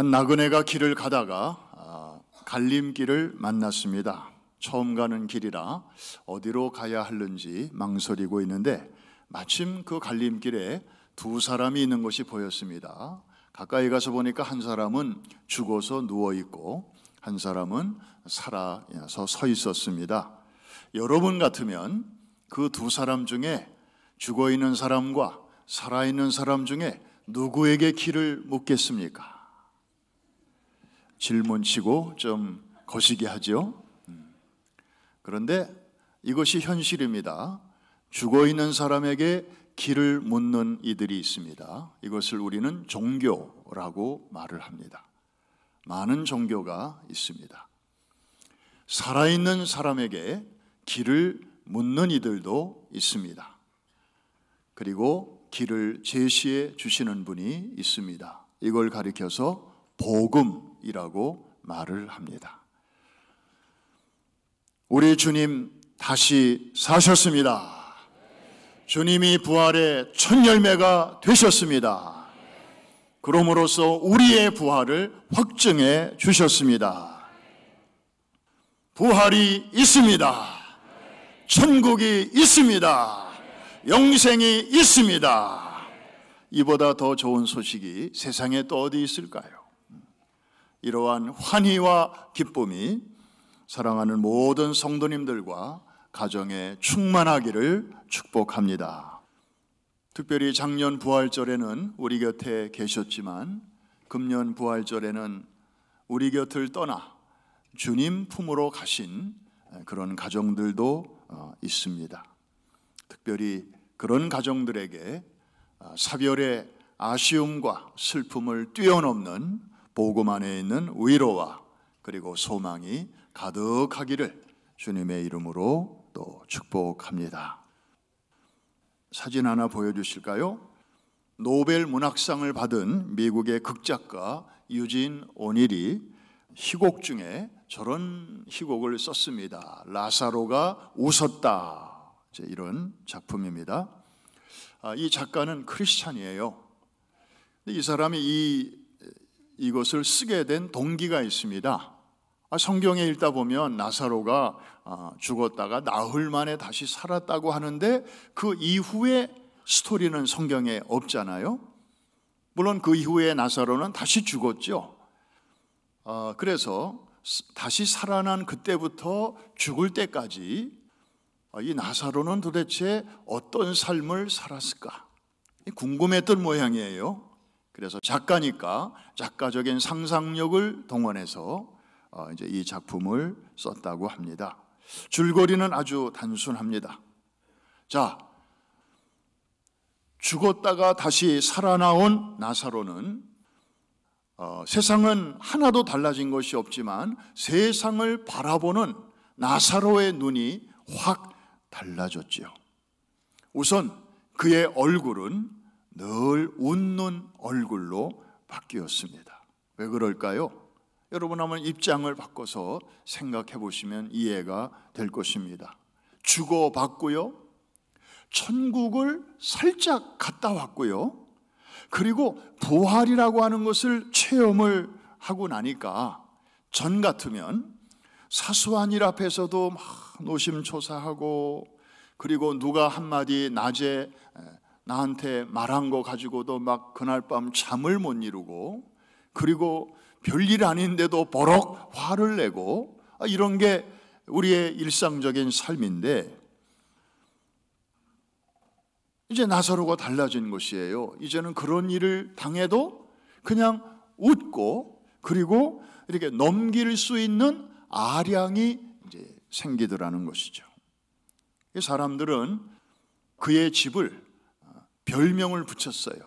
한 나그네가 길을 가다가 아, 갈림길을 만났습니다. 처음 가는 길이라 어디로 가야 하는지 망설이고 있는데 마침 그 갈림길에 두 사람이 있는 것이 보였습니다. 가까이 가서 보니까 한 사람은 죽어서 누워 있고 한 사람은 살아서 서 있었습니다. 여러분 같으면 그 두 사람 중에 죽어 있는 사람과 살아 있는 사람 중에 누구에게 길을 묻겠습니까? 질문치고 좀 거시기 하죠. 음. 그런데 이것이 현실입니다. 죽어 있는 사람에게 길을 묻는 이들이 있습니다. 이것을 우리는 종교라고 말을 합니다. 많은 종교가 있습니다. 살아있는 사람에게 길을 묻는 이들도 있습니다. 그리고 길을 제시해 주시는 분이 있습니다. 이걸 가리켜서 복음 이라고 말을 합니다. 우리 주님 다시 사셨습니다. 주님이 부활의 첫 열매가 되셨습니다. 그러므로써 우리의 부활을 확증해 주셨습니다. 부활이 있습니다. 천국이 있습니다. 영생이 있습니다. 이보다 더 좋은 소식이 세상에 또 어디 있을까요? 이러한 환희와 기쁨이 사랑하는 모든 성도님들과 가정에 충만하기를 축복합니다. 특별히 작년 부활절에는 우리 곁에 계셨지만 금년 부활절에는 우리 곁을 떠나 주님 품으로 가신 그런 가정들도 어, 있습니다. 특별히 그런 가정들에게 어, 사별의 아쉬움과 슬픔을 뛰어넘는 복음 안에 있는 위로와 그리고 소망이 가득하기를 주님의 이름으로 또 축복합니다. 사진 하나 보여주실까요? 노벨 문학상을 받은 미국의 극작가 유진 오닐이 희곡 중에 저런 희곡을 썼습니다. 라사로가 웃었다. 이런 작품입니다. 아, 이 작가는 크리스찬이에요. 이 사람이 이 이것을 쓰게 된 동기가 있습니다. 아, 성경에 읽다 보면 나사로가 아, 죽었다가 나흘 만에 다시 살았다고 하는데 그 이후에 스토리는 성경에 없잖아요. 물론 그 이후에 나사로는 다시 죽었죠. 아, 그래서 다시 살아난 그때부터 죽을 때까지 이 나사로는 도대체 어떤 삶을 살았을까? 궁금했던 모양이에요. 그래서 작가니까 작가적인 상상력을 동원해서 어, 이제 이 작품을 썼다고 합니다. 줄거리는 아주 단순합니다. 자, 죽었다가 다시 살아나온 나사로는 어, 세상은 하나도 달라진 것이 없지만 세상을 바라보는 나사로의 눈이 확 달라졌지요. 우선 그의 얼굴은 늘 웃는 얼굴로 바뀌었습니다. 왜 그럴까요? 여러분 한번 입장을 바꿔서 생각해 보시면 이해가 될 것입니다. 주고받고요. 천국을 살짝 갔다 왔고요. 그리고 부활이라고 하는 것을 체험을 하고 나니까 전 같으면 사소한 일 앞에서도 막 노심초사하고 그리고 누가 한마디 낮에 나한테 말한 거 가지고도 막 그날 밤 잠을 못 이루고 그리고 별일 아닌데도 버럭 화를 내고 아, 이런 게 우리의 일상적인 삶인데 이제 나서로가 달라진 것이에요. 이제는 그런 일을 당해도 그냥 웃고 그리고 이렇게 넘길 수 있는 아량이 이제 생기더라는 것이죠. 사람들은 그의 집을 별명을 붙였어요.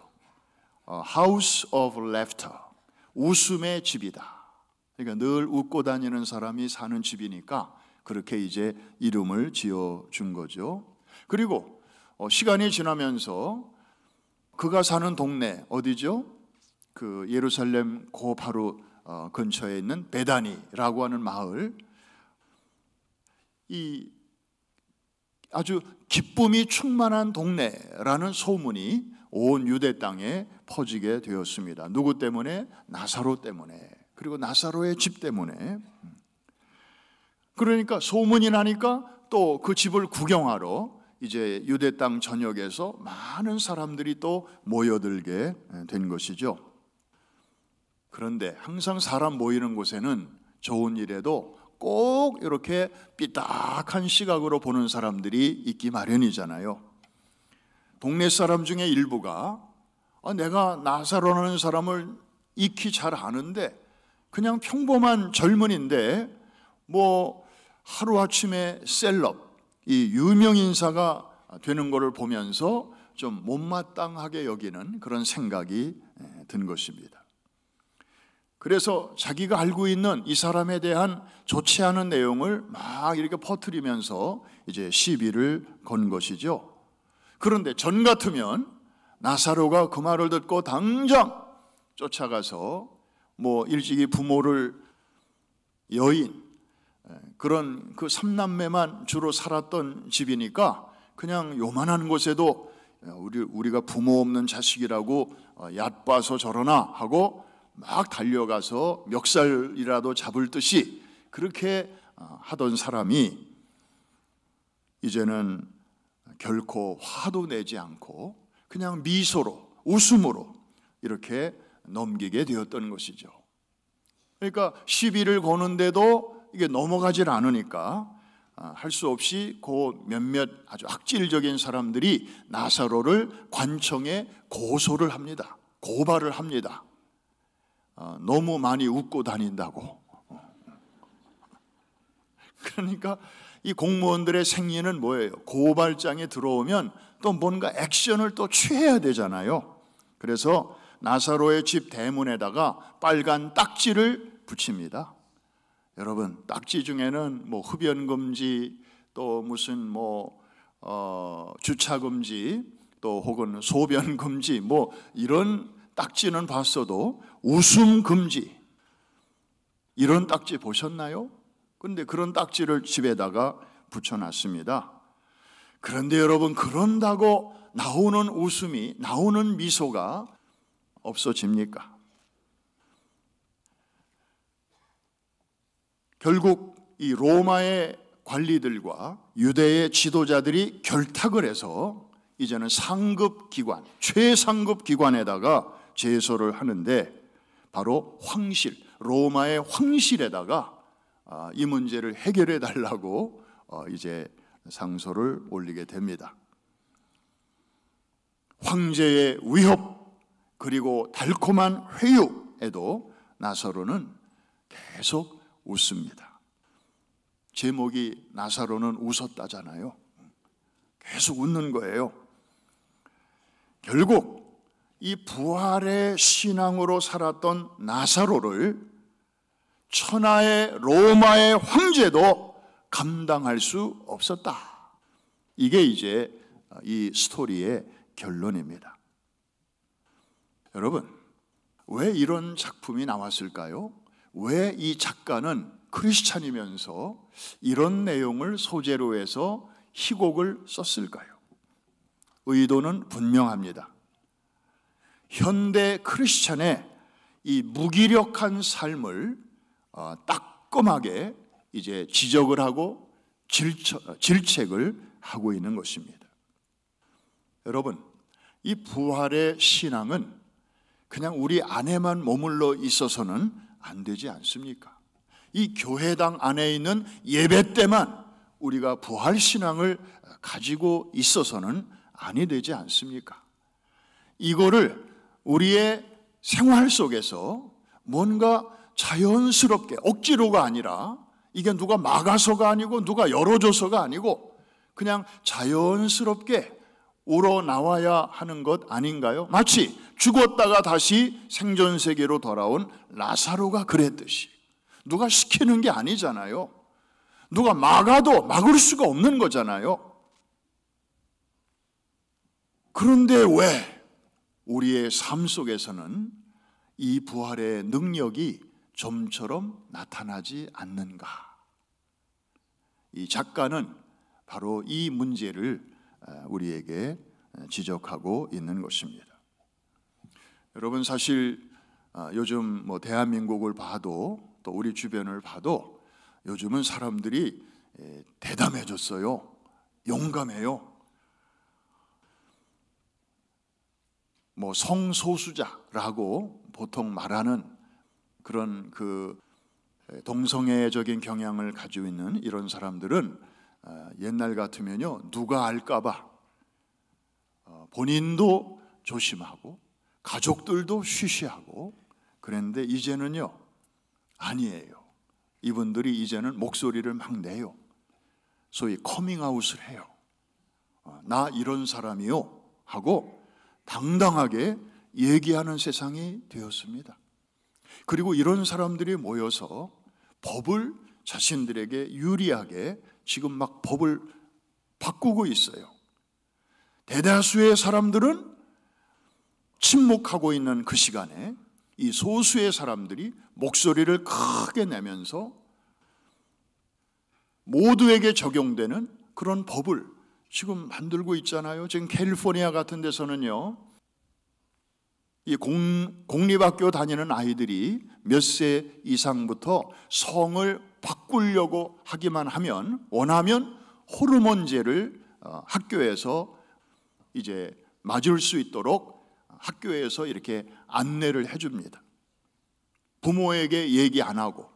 어, House of Laughter. 웃음의 집이다. 그러니까 늘 웃고 다니는 사람이 사는 집이니까 그렇게 이제 이름을 지어 준 거죠. 그리고 어, 시간이 지나면서 그가 사는 동네 어디죠? 그 예루살렘 고 바로 어, 근처에 있는 베다니라고 하는 마을 이 아주 기쁨이 충만한 동네라는 소문이 온 유대 땅에 퍼지게 되었습니다. 누구 때문에? 나사로 때문에. 그리고 나사로의 집 때문에. 그러니까 소문이 나니까 또 그 집을 구경하러 이제 유대 땅 전역에서 많은 사람들이 또 모여들게 된 것이죠. 그런데 항상 사람 모이는 곳에는 좋은 일에도 꼭 이렇게 삐딱한 시각으로 보는 사람들이 있기 마련이잖아요. 동네 사람 중에 일부가 아, 내가 나사로라는 사람을 익히 잘 아는데 그냥 평범한 젊은인데 뭐 하루아침에 셀럽 이 유명 인사가 되는 것을 보면서 좀 못마땅하게 여기는 그런 생각이 든 것입니다. 그래서 자기가 알고 있는 이 사람에 대한 좋지 않은 내용을 막 이렇게 퍼뜨리면서 이제 시비를 건 것이죠. 그런데 전 같으면 나사로가 그 말을 듣고 당장 쫓아가서 뭐 일찍이 부모를 여인 그런 그 삼남매만 주로 살았던 집이니까 그냥 요만한 곳에도 우리, 우리가 부모 없는 자식이라고 어, 얕봐서 저러나 하고 막 달려가서 멱살이라도 잡을 듯이 그렇게 어, 하던 사람이 이제는 결코 화도 내지 않고 그냥 미소로 웃음으로 이렇게 넘기게 되었던 것이죠. 그러니까 시비를 거는데도 이게 넘어가질 않으니까 어, 할수 없이 그 몇몇 아주 악질적인 사람들이 나사로를 관청에 고소를 합니다. 고발을 합니다. 어, 너무 많이 웃고 다닌다고. 그러니까 이 공무원들의 생리는 뭐예요? 고발장이 들어오면 또 뭔가 액션을 또 취해야 되잖아요. 그래서 나사로의 집 대문에다가 빨간 딱지를 붙입니다. 여러분, 딱지 중에는 뭐 흡연 금지 또 무슨 뭐 어, 주차 금지 또 혹은 소변 금지 뭐 이런 딱지는 봤어도 웃음 금지. 이런 딱지 보셨나요? 근데 그런 딱지를 집에다가 붙여놨습니다. 그런데 여러분, 그런다고 나오는 웃음이, 나오는 미소가 없어집니까? 결국 이 로마의 관리들과 유대의 지도자들이 결탁을 해서 이제는 상급 기관, 최상급 기관에다가 제소를 하는데 바로 황실 로마의 황실에다가 아, 이 문제를 해결해 달라고 어, 이제 상소를 올리게 됩니다. 황제의 위협 그리고 달콤한 회유에도 나사로는 계속 웃습니다. 제목이 나사로는 웃었다잖아요. 계속 웃는 거예요. 결국 이 부활의 신앙으로 살았던 나사로를 천하의 로마의 황제도 감당할 수 없었다. 이게 이제 이 스토리의 결론입니다. 여러분, 왜 이런 작품이 나왔을까요? 왜 이 작가는 크리스찬이면서 이런 내용을 소재로 해서 희곡을 썼을까요? 의도는 분명합니다. 현대 크리스천의 이 무기력한 삶을 어, 따끔하게 이제 지적을 하고 어, 질책을 하고 있는 것입니다. 여러분, 이 부활의 신앙은 그냥 우리 안에만 머물러 있어서는 안 되지 않습니까? 이 교회당 안에 있는 예배 때만 우리가 부활 신앙을 가지고 있어서는 아니 되지 않습니까? 이거를 우리의 생활 속에서 뭔가 자연스럽게 억지로가 아니라 이게 누가 막아서가 아니고 누가 열어줘서가 아니고 그냥 자연스럽게 우러나와야 하는 것 아닌가요? 마치 죽었다가 다시 생존 세계로 돌아온 라사로가 그랬듯이 누가 시키는 게 아니잖아요. 누가 막아도 막을 수가 없는 거잖아요. 그런데 왜 우리의 삶 속에서는 이 부활의 능력이 좀처럼 나타나지 않는가? 이 작가는 바로 이 문제를 아, 우리에게 아, 지적하고 있는 것입니다. 여러분 사실 아, 요즘 뭐 대한민국을 봐도 또 우리 주변을 봐도 요즘은 사람들이 예, 대담해졌어요. 용감해요. 뭐 성소수자라고 보통 말하는 그런 그 동성애적인 경향을 가지고 있는 이런 사람들은 아, 옛날 같으면요 누가 알까봐 어, 본인도 조심하고 가족들도 쉬쉬하고 그랬는데 이제는요 아니에요 이분들이 이제는 목소리를 막 내요 소위 커밍아웃을 해요 어, 나 이런 사람이요 하고 당당하게 얘기하는 세상이 되었습니다. 그리고 이런 사람들이 모여서 법을 자신들에게 유리하게 지금 막 법을 바꾸고 있어요. 대다수의 사람들은 침묵하고 있는 그 시간에 이 소수의 사람들이 목소리를 크게 내면서 모두에게 적용되는 그런 법을 지금 만들고 있잖아요. 지금 캘리포니아 같은 데서는요. 이 공, 공립학교 다니는 아이들이 몇 세 이상부터 성을 바꾸려고 하기만 하면 원하면 호르몬제를 어, 학교에서 이제 맞을 수 있도록 학교에서 이렇게 안내를 해줍니다. 부모에게 얘기 안 하고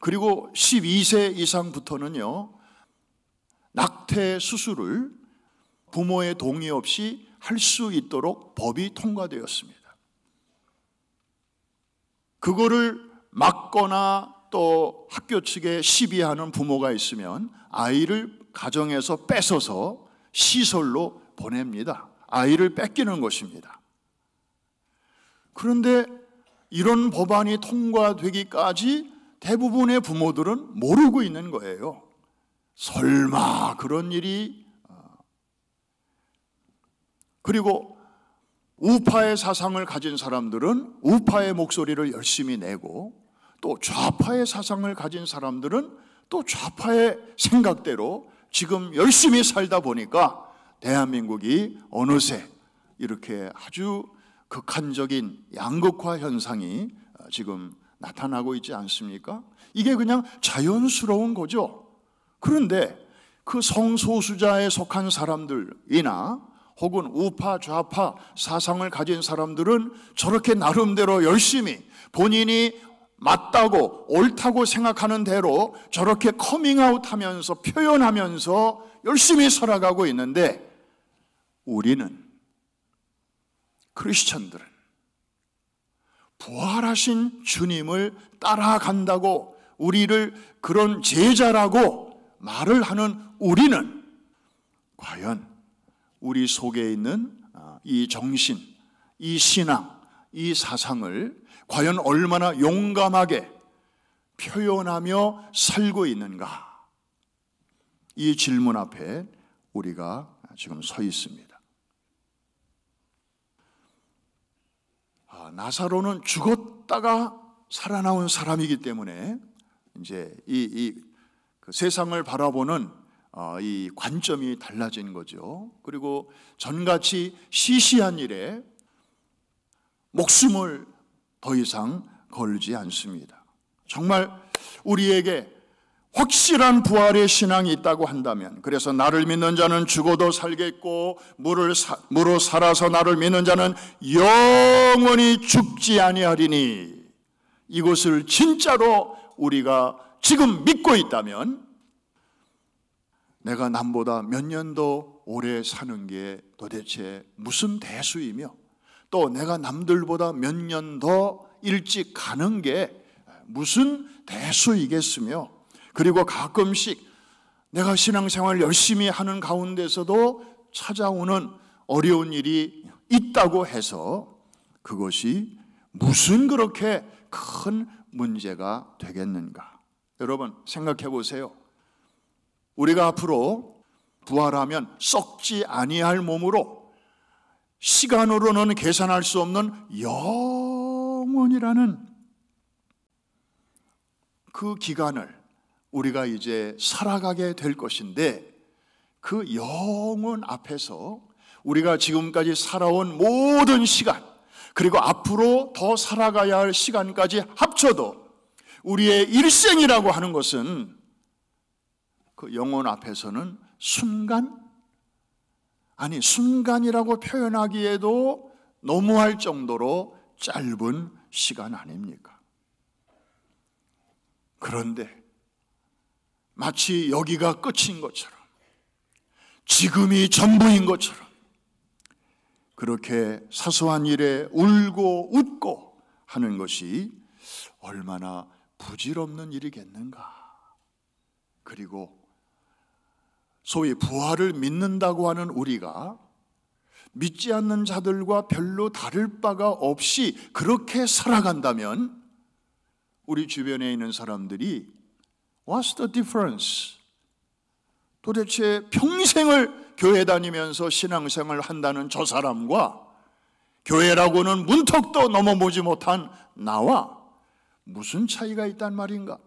그리고 12세 이상부터는요 낙태 수술을 부모의 동의 없이 할 수 있도록 법이 통과되었습니다. 그거를 막거나 또 학교 측에 시비하는 부모가 있으면 아이를 가정에서 뺏어서 시설로 보냅니다. 아이를 뺏기는 것입니다. 그런데 이런 법안이 통과되기까지 대부분의 부모들은 모르고 있는 거예요. 설마 그런 일이 어. 그리고 우파의 사상을 가진 사람들은 우파의 목소리를 열심히 내고 또 좌파의 사상을 가진 사람들은 또 좌파의 생각대로 지금 열심히 살다 보니까 대한민국이 어느새 이렇게 아주 극한적인 양극화 현상이 어, 지금 나타나고 있지 않습니까? 이게 그냥 자연스러운 거죠. 그런데 그 성소수자에 속한 사람들이나 혹은 우파 좌파 사상을 가진 사람들은 저렇게 나름대로 열심히 본인이 맞다고 옳다고 생각하는 대로 저렇게 커밍아웃 하면서 표현하면서 열심히 살아가고 있는데 우리는 크리스천들은 부활하신 주님을 따라간다고 우리를 그런 제자라고 말을 하는 우리는 과연 우리 속에 있는 아, 이 정신, 이 신앙, 이 사상을 과연 얼마나 용감하게 표현하며 살고 있는가? 이 질문 앞에 우리가 지금 서 있습니다. 아, 나사로는 죽었다가 살아나온 사람이기 때문에 이제 이, 이그 세상을 바라보는 어, 이 관점이 달라진 거죠. 그리고 전같이 시시한 일에 목숨을 더 이상 걸지 않습니다. 정말 우리에게 확실한 부활의 신앙이 있다고 한다면, 그래서 나를 믿는 자는 죽어도 살겠고, 물을 사, 물로 살아서 나를 믿는 자는 영원히 죽지 아니하리니, 이것을 진짜로 우리가 지금 믿고 있다면 내가 남보다 몇년도 오래 사는 게 도대체 무슨 대수이며 또 내가 남들보다 몇 년 더 일찍 가는 게 무슨 대수이겠으며 그리고 가끔씩 내가 신앙생활 열심히 하는 가운데서도 찾아오는 어려운 일이 있다고 해서 그것이 무슨 그렇게 큰 문제가 되겠는가? 여러분 생각해 보세요. 우리가 앞으로 부활하면 썩지 아니할 몸으로 시간으로는 계산할 수 없는 영원이라는 그 기간을 우리가 이제 살아가게 될 것인데 그 영원 앞에서 우리가 지금까지 살아온 모든 시간 그리고 앞으로 더 살아가야 할 시간까지 합쳐도 우리의 일생이라고 하는 것은 그 영혼 앞에서는 순간? 아니, 순간이라고 표현하기에도 너무할 정도로 짧은 시간 아닙니까? 그런데 마치 여기가 끝인 것처럼 지금이 전부인 것처럼 그렇게 사소한 일에 울고 웃고 하는 것이 얼마나 부질없는 일이겠는가? 그리고 소위 부활을 믿는다고 하는 우리가 믿지 않는 자들과 별로 다를 바가 없이 그렇게 살아간다면 우리 주변에 있는 사람들이 What's the difference? 도대체 평생을 교회 다니면서 신앙생활 한다는 저 사람과 교회라고는 문턱도 넘어보지 못한 나와 무슨 차이가 있단 말인가?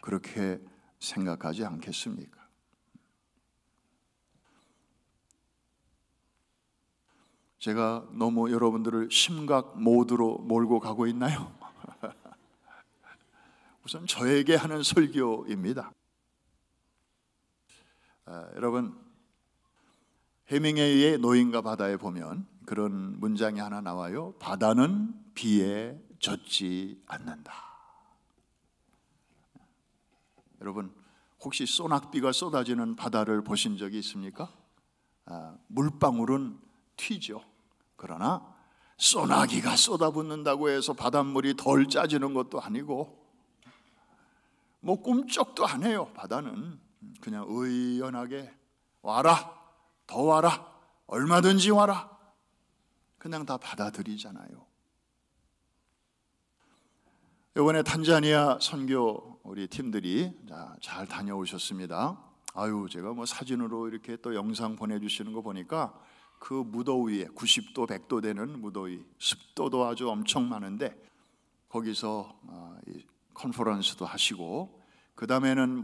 그렇게 생각하지 않겠습니까? 제가 너무 여러분들을 심각 모드로 몰고 가고 있나요? 우선 저에게 하는 설교입니다. 아, 여러분 해밍웨이의 노인과 바다에 보면 그런 문장이 하나 나와요. 바다는 비에 젖지 않는다. 여러분 혹시 소낙비가 쏟아지는 바다를 보신 적이 있습니까? 아, 물방울은 튀죠. 그러나 소나기가 쏟아붓는다고 해서 바닷물이 덜 짜지는 것도 아니고 뭐 꿈쩍도 안 해요. 바다는 그냥 의연하게 와라, 더 와라, 얼마든지 와라. 그냥 다 받아들이잖아요. 이번에 탄자니아 선교 우리 팀들이 잘 다녀오셨습니다. 아유, 제가 뭐 사진으로 이렇게 또 영상 보내주시는 거 보니까 그 무더위에 90도, 100도 되는 무더위, 습도도 아주 엄청 많은데 거기서 아, 컨퍼런스도 하시고 그 다음에는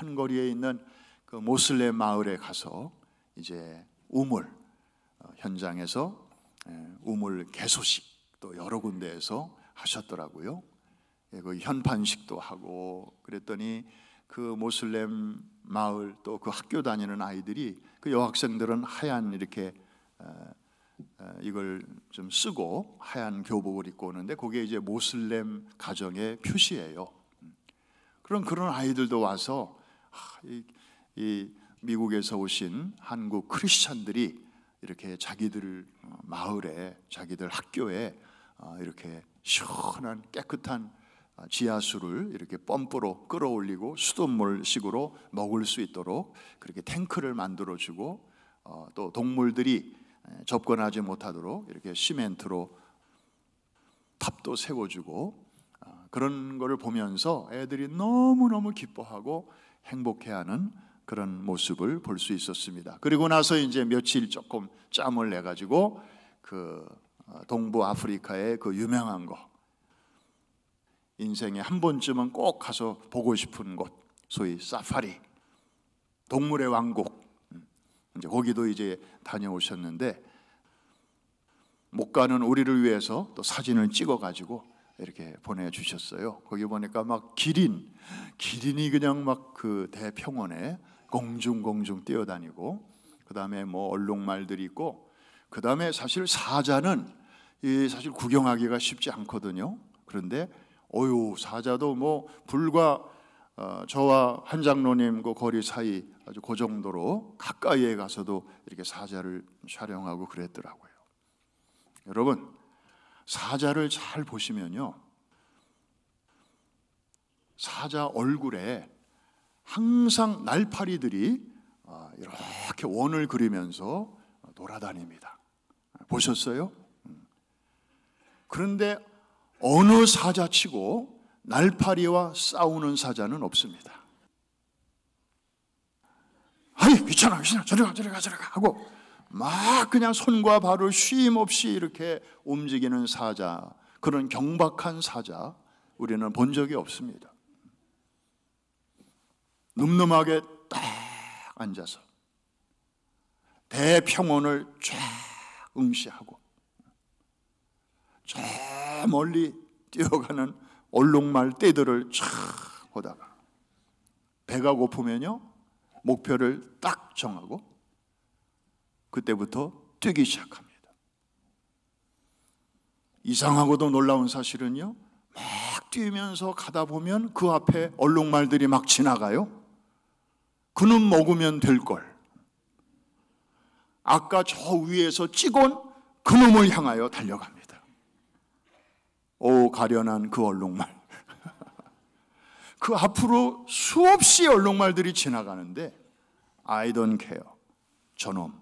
먼 거리에 있는 그 모슬렘 마을에 가서 이제 우물 어, 현장에서 예, 우물 개소식 또 여러 군데에서 하셨더라고요. 그 현판식도 하고 그랬더니 그 모슬렘 마을 또 그 학교 다니는 아이들이 그 여학생들은 하얀 이렇게 어, 어, 이걸 좀 쓰고 하얀 교복을 입고 오는데 그게 이제 모슬렘 가정의 표시예요. 그런 그런 아이들도 와서 아, 이, 미국에서 오신 한국 크리스찬들이 이렇게 자기들 어, 마을에 자기들 학교에 이렇게 시원한 깨끗한 지하수를 이렇게 펌프로 끌어올리고 수돗물식으로 먹을 수 있도록 그렇게 탱크를 만들어주고 어, 또 동물들이 접근하지 못하도록 이렇게 시멘트로 탑도 세워주고 어, 그런 거를 보면서 애들이 너무너무 기뻐하고 행복해하는 그런 모습을 볼 수 있었습니다. 그리고 나서 이제 며칠 조금 짬을 내 가지고 그 어, 동부 아프리카의 그 유명한 거 인생에 한 번쯤은 꼭 가서 보고 싶은 곳, 소위 사파리, 동물의 왕국. 음, 이제 거기도 이제 다녀오셨는데 못 가는 우리를 위해서 또 사진을 찍어 가지고 이렇게 보내주셨어요. 거기 보니까 막 기린, 기린이 그냥 막 그 대평원에 공중공중 뛰어다니고, 그 다음에 뭐 얼룩말들이 있고, 그 다음에 사실 사자는 이 사실 구경하기가 쉽지 않거든요. 그런데 어유 사자도 뭐 불과 어, 저와 한 장로님 그 거리 사이 아주 그 정도로 가까이에 가서도 이렇게 사자를 촬영하고 그랬더라고요. 여러분 사자를 잘 보시면요. 사자 얼굴에 항상 날파리들이 어, 이렇게 원을 그리면서 돌아다닙니다. 보셨어요? 음. 그런데 어느 사자치고 날파리와 싸우는 사자는 없습니다. 아이 귀찮아 귀찮아 저리 가 저리 가 저리 가 하고 막 그냥 손과 발을 쉼 없이 이렇게 움직이는 사자 그런 경박한 사자 우리는 본 적이 없습니다. 늠름하게 딱 앉아서 대평원을 쫙 응시하고 쫙 멀리 뛰어가는 얼룩말 떼들을 촥 보다가 배가 고프면요 목표를 딱 정하고 그때부터 뛰기 시작합니다. 이상하고도 놀라운 사실은요 막 뛰면서 가다 보면 그 앞에 얼룩말들이 막 지나가요. 그는 먹으면 될 걸. 아까 저 위에서 찍은 그놈을 향하여 달려갑니다. 오 가련한 그 얼룩말. 그 앞으로 수없이 얼룩말들이 지나가는데 I don't care. 저놈.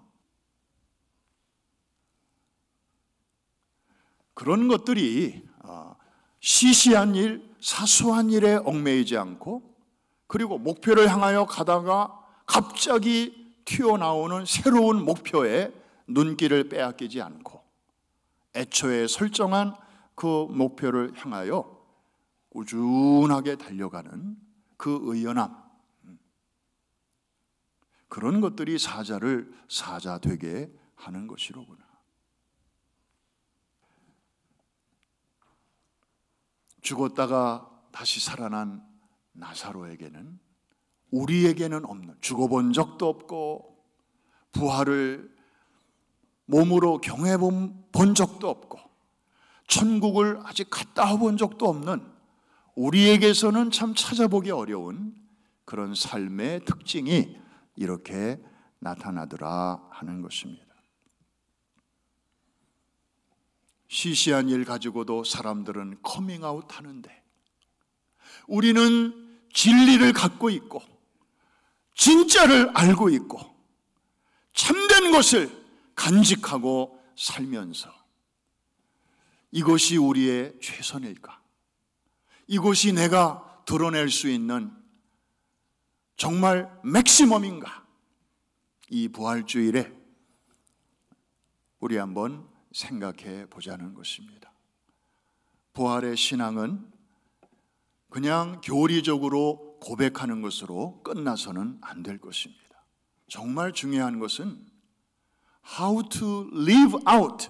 그런 것들이 어, 시시한 일, 사소한 일에 얽매이지 않고 그리고 목표를 향하여 가다가 갑자기 튀어나오는 새로운 목표에 눈길을 빼앗기지 않고 애초에 설정한 그 목표를 향하여 꾸준하게 달려가는 그 의연함 그런 것들이 사자를 사자 되게 하는 것이로구나. 죽었다가 다시 살아난 나사로에게는 우리에게는 없는 죽어본 적도 없고 부활을 몸으로 경험해 본 적도 없고 천국을 아직 갔다 와본 적도 없는 우리에게서는 참 찾아보기 어려운 그런 삶의 특징이 이렇게 나타나더라 하는 것입니다. 시시한 일 가지고도 사람들은 커밍아웃 하는데 우리는 진리를 갖고 있고 진짜를 알고 있고 참된 것을 간직하고 살면서 이것이 우리의 최선일까? 이것이 내가 드러낼 수 있는 정말 맥시멈인가? 이 부활주일에 우리 한번 생각해 보자는 것입니다. 부활의 신앙은 그냥 교리적으로 고백하는 것으로 끝나서는 안 될 것입니다. 정말 중요한 것은 how to live out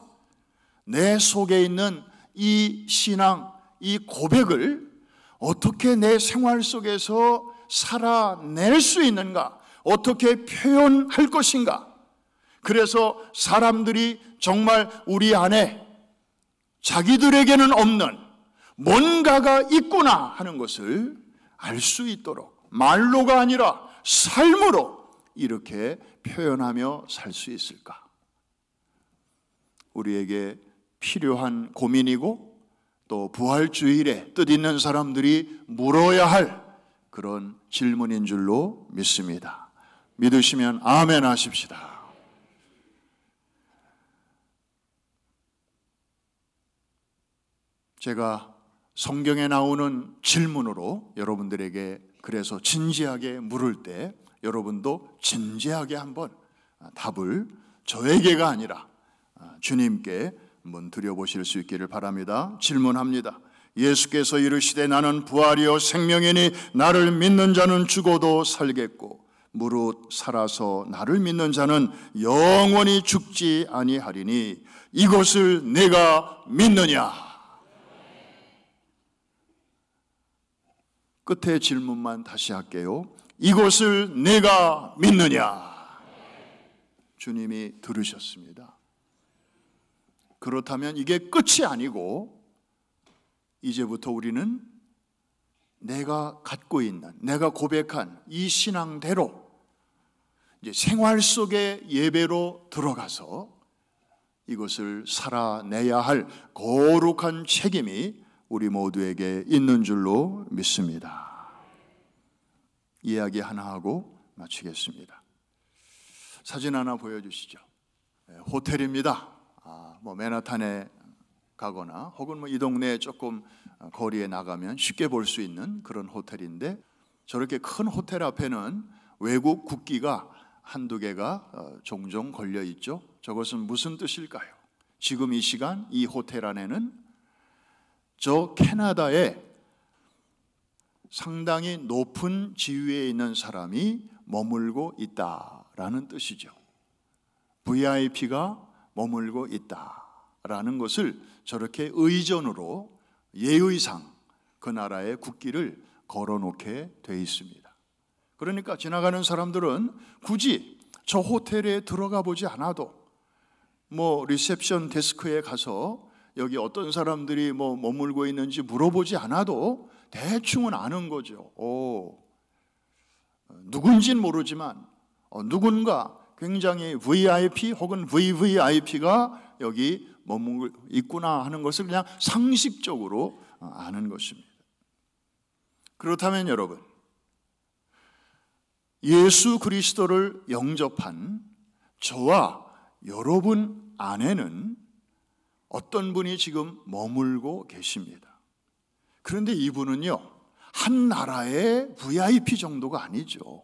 내 속에 있는 이 신앙, 이 고백을 어떻게 내 생활 속에서 살아낼 수 있는가? 어떻게 표현할 것인가? 그래서 사람들이 정말 우리 안에 자기들에게는 없는 뭔가가 있구나 하는 것을 알 수 있도록 말로가 아니라 삶으로 이렇게 표현하며 살 수 있을까? 우리에게 필요한 고민이고 또 부활주일에 뜻 있는 사람들이 물어야 할 그런 질문인 줄로 믿습니다. 믿으시면 아멘 하십시다. 제가 성경에 나오는 질문으로 여러분들에게 그래서 진지하게 물을 때 여러분도 진지하게 한번 답을 저에게가 아니라 주님께 한번 드려보실수 있기를 바랍니다. 질문합니다. 예수께서 이르시되 나는 부활이요 생명이니 나를 믿는 자는 죽어도 살겠고 무릇 살아서 나를 믿는 자는 영원히 죽지 아니하리니 이것을 내가 믿느냐? 끝에 질문만 다시 할게요. 이것을 내가 믿느냐? 주님이 들으셨습니다. 그렇다면 이게 끝이 아니고 이제부터 우리는 내가 갖고 있는 내가 고백한 이 신앙대로 이제 생활 속의 예배로 들어가서 이것을 살아내야 할 거룩한 책임이 우리 모두에게 있는 줄로 믿습니다. 이야기 하나 하고 마치겠습니다. 사진 하나 보여주시죠. 네, 호텔입니다. 뭐 맨하탄에 가거나 혹은 뭐이 동네에 조금 어, 거리에 나가면 쉽게 볼 수 있는 그런 호텔인데 저렇게 큰 호텔 앞에는 외국 국기가 한두 개가 어, 종종 걸려 있죠. 저것은 무슨 뜻일까요? 지금 이 시간 이 호텔 안에는 저 캐나다의 상당히 높은 지위에 있는 사람이 머물고 있다라는 뜻이죠. VIP가 머물고 있다라는 것을 저렇게 의전으로 예의상 그 나라의 국기를 걸어놓게 돼 있습니다. 그러니까 지나가는 사람들은 굳이 저 호텔에 들어가 보지 않아도 뭐 리셉션 데스크에 가서 여기 어떤 사람들이 뭐 머물고 있는지 물어보지 않아도 대충은 아는 거죠. 오, 누군진 모르지만 어, 누군가 굉장히 VIP 혹은 VVIP가 여기 머물고 있구나 하는 것을 그냥 상식적으로 어, 아는 것입니다. 그렇다면 여러분, 예수 그리스도를 영접한 저와 여러분 안에는 어떤 분이 지금 머물고 계십니다. 그런데 이분은요, 한 나라의 VIP 정도가 아니죠.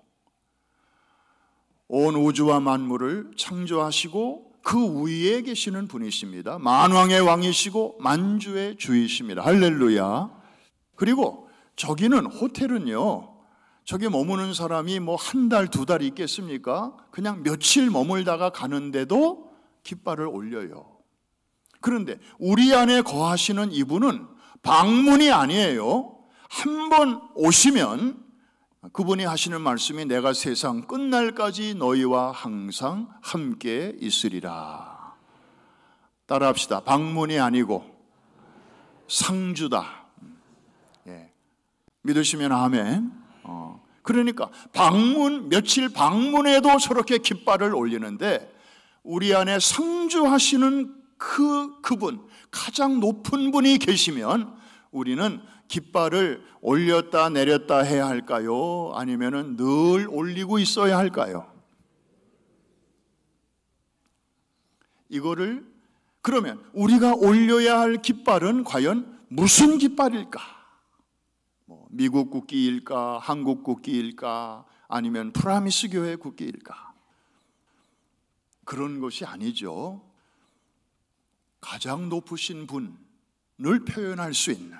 온 우주와 만물을 창조하시고 그 위에 계시는 분이십니다. 만왕의 왕이시고 만주의 주이십니다. 할렐루야. 그리고 저기는 호텔은요. 저기 머무는 사람이 뭐 한 달, 두 달 있겠습니까? 그냥 며칠 머물다가 가는데도 깃발을 올려요. 그런데 우리 안에 거하시는 이분은 방문이 아니에요. 한 번 오시면 그분이 하시는 말씀이 내가 세상 끝날까지 너희와 항상 함께 있으리라. 따라합시다. 방문이 아니고 상주다. 예. 믿으시면 아멘. 어. 그러니까 방문 며칠 방문해도 저렇게 깃발을 올리는데 우리 안에 상주하시는 그 그분 가장 높은 분이 계시면 우리는 깃발을 올렸다 내렸다 해야 할까요? 아니면늘 올리고 있어야 할까요? 이거를 그러면 우리가 올려야 할 깃발은 과연 무슨 깃발일까? 뭐 미국 국기일까? 한국 국기일까? 아니면 프라미스 교회 국기일까? 그런 것이 아니죠. 가장 높으신 분을 표현할 수 있는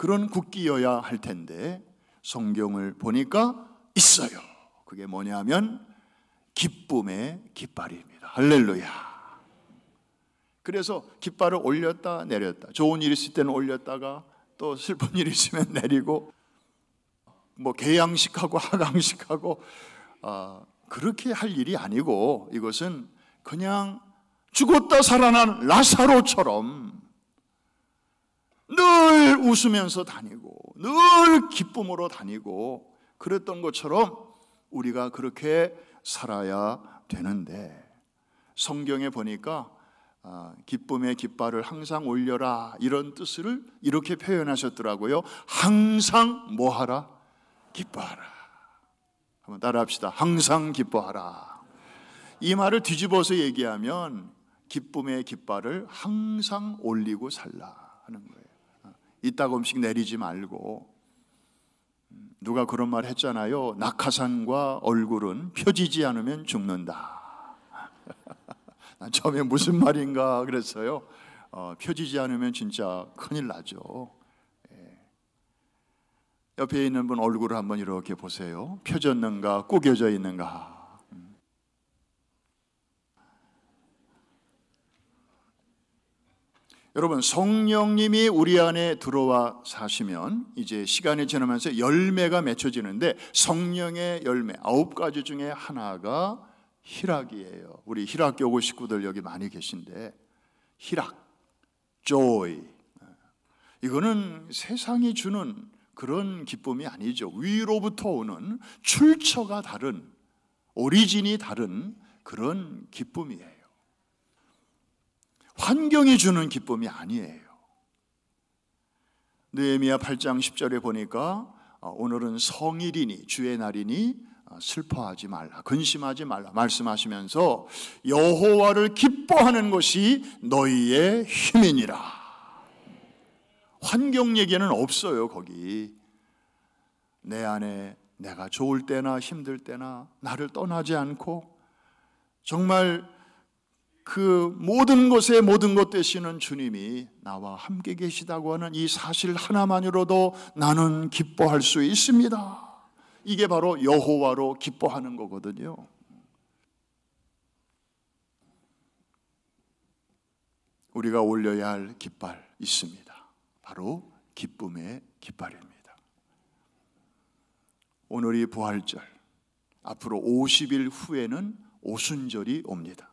그런 국기여야 할 텐데 성경을 보니까 있어요. 그게 뭐냐면 기쁨의 깃발입니다. 할렐루야. 그래서 깃발을 올렸다 내렸다. 좋은 일 있을 때는 올렸다가 또 슬픈 일 있으면 내리고 뭐 개양식하고 하강식하고 아, 그렇게 할 일이 아니고 이것은 그냥 죽었다 살아난 라사로처럼 늘 웃으면서 다니고 늘 기쁨으로 다니고 그랬던 것처럼 우리가 그렇게 살아야 되는데 성경에 보니까 아, 기쁨의 깃발을 항상 올려라 이런 뜻을 이렇게 표현하셨더라고요. 항상 뭐하라 기뻐하라. 한번 따라합시다. 항상 기뻐하라. 이 말을 뒤집어서 얘기하면 기쁨의 깃발을 항상 올리고 살라 하는 거예요. 이따금씩 내리지 말고 누가 그런 말 했잖아요. 낙하산과 얼굴은 펴지지 않으면 죽는다. 난 처음에 무슨 말인가 그랬어요. 어, 펴지지 않으면 진짜 큰일 나죠. 예. 옆에 있는 분 얼굴을 한번 이렇게 보세요. 펴졌는가, 꾸겨져 있는가. 여러분 성령님이 우리 안에 들어와 사시면 이제 시간이 지나면서 열매가 맺혀지는데 성령의 열매 아홉 가지 중에 하나가 희락이에요. 우리 희락교구 식구들 여기 많이 계신데 희락, joy 이거는 세상이 주는 그런 기쁨이 아니죠. 위로부터 오는 출처가 다른 오리진이 다른 그런 기쁨이에요. 환경이 주는 기쁨이 아니에요. 느헤미야 8장 10절에 보니까 어, 오늘은 성일이니 주의 날이니 어, 슬퍼하지 말라 근심하지 말라 말씀하시면서 여호와를 기뻐하는 것이 너희의 힘이니라. 환경 얘기는 없어요, 거기. 내 안에 내가 좋을 때나 힘들 때나 나를 떠나지 않고 정말 그 모든 것에 모든 것 되시는 주님이 나와 함께 계시다고 하는 이 사실 하나만으로도 나는 기뻐할 수 있습니다. 이게 바로 여호와로 기뻐하는 거거든요. 우리가 올려야 할 깃발 있습니다. 바로 기쁨의 깃발입니다. 오늘이 부활절, 앞으로 50일 후에는 오순절이 옵니다.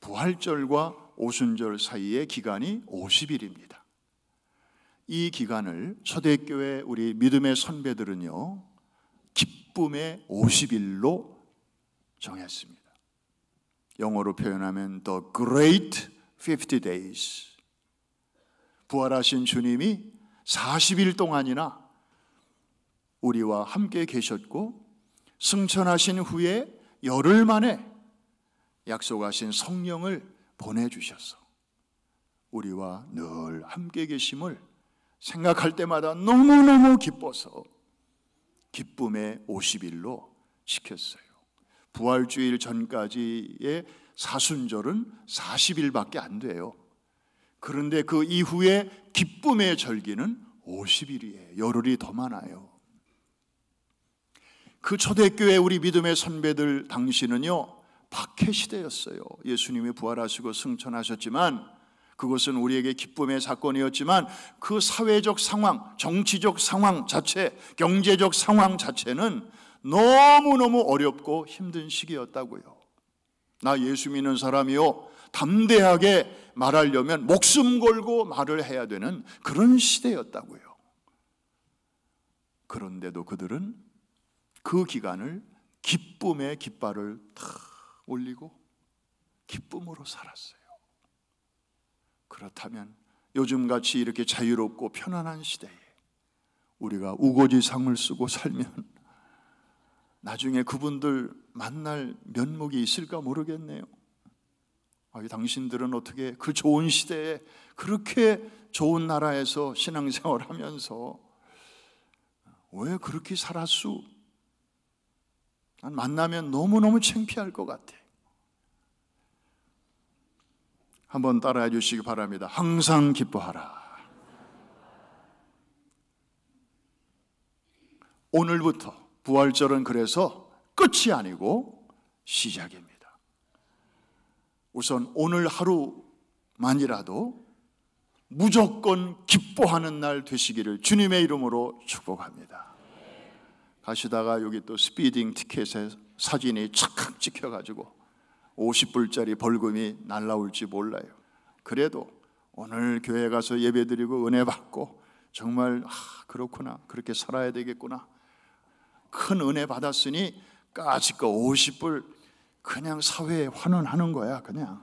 부활절과 오순절 사이의 기간이 50일입니다. 이 기간을 초대교회 우리 믿음의 선배들은요, 기쁨의 50일로 정했습니다. 영어로 표현하면 The Great 50 Days. 부활하신 주님이 40일 동안이나 우리와 함께 계셨고, 승천하신 후에 열흘 만에 약속하신 성령을 보내주셔서 우리와 늘 함께 계심을 생각할 때마다 너무너무 기뻐서 기쁨의 50일로 시켰어요. 부활주일 전까지의 사순절은 40일밖에 안 돼요. 그런데 그 이후에 기쁨의 절기는 50일이에요. 열흘이 더 많아요. 그 초대교회 우리 믿음의 선배들 당시는요, 박해 시대였어요. 예수님이 부활하시고 승천하셨지만 그것은 우리에게 기쁨의 사건이었지만 그 사회적 상황, 정치적 상황 자체, 경제적 상황 자체는 너무너무 어렵고 힘든 시기였다고요. 나 예수 믿는 사람이요. 담대하게 말하려면 목숨 걸고 말을 해야 되는 그런 시대였다고요. 그런데도 그들은 그 기간을 기쁨의 깃발을 탁 올리고 기쁨으로 살았어요. 그렇다면 요즘같이 이렇게 자유롭고 편안한 시대에 우리가 우고지상을 쓰고 살면 나중에 그분들 만날 면목이 있을까 모르겠네요. 아, 당신들은 어떻게 그 좋은 시대에 그렇게 좋은 나라에서 신앙생활 하면서 왜 그렇게 살았수? 난 만나면 너무너무 창피할 것 같아. 한번 따라해 주시기 바랍니다. 항상 기뻐하라. 오늘부터 부활절은 그래서 끝이 아니고 시작입니다. 우선 오늘 하루만이라도 무조건 기뻐하는 날 되시기를 주님의 이름으로 축복합니다. 하시다가 여기 또 스피딩 티켓에 사진이 착각 찍혀가지고 50불짜리 벌금이 날라올지 몰라요. 그래도 오늘 교회 가서 예배드리고 은혜 받고 정말 아, 그렇구나 그렇게 살아야 되겠구나 큰 은혜 받았으니 까짓거 50불 그냥 사회에 환원하는 거야 그냥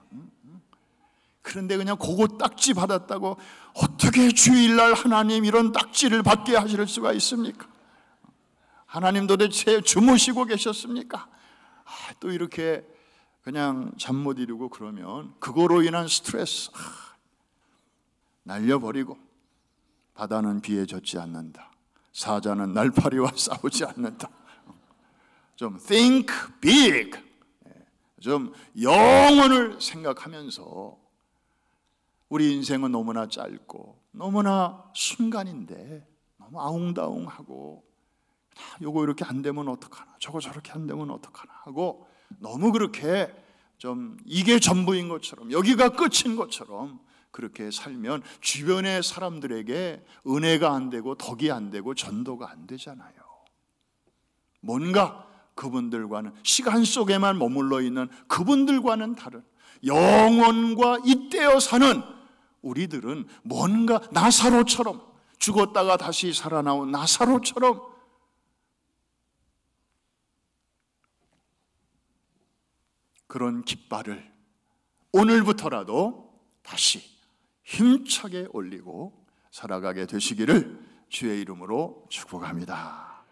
그런데 그냥 그거 딱지 받았다고 어떻게 주일날 하나님 이런 딱지를 받게 하실 수가 있습니까? 하나님 도대체 주무시고 계셨습니까? 아, 또 이렇게 그냥 잠 못 이루고 그러면 그거로 인한 스트레스 아, 날려버리고 바다는 비에 젖지 않는다. 사자는 날파리와 싸우지 않는다. 좀 think big. 예, 좀 영혼을 생각하면서 우리 인생은 너무나 짧고 너무나 순간인데 너무 아웅다웅하고 아, 요거 이렇게 안 되면 어떡하나 저거 저렇게 안 되면 어떡하나 하고 너무 그렇게 좀 이게 전부인 것처럼 여기가 끝인 것처럼 그렇게 살면 주변의 사람들에게 은혜가 안 되고 덕이 안 되고 전도가 안 되잖아요. 뭔가 그분들과는 시간 속에만 머물러 있는 그분들과는 다른 영원과 잇대어 사는 우리들은 뭔가 나사로처럼 죽었다가 다시 살아나온 나사로처럼 그런 깃발을 오늘부터라도 다시 힘차게 올리고 살아가게 되시기를 주의 이름으로 축복합니다.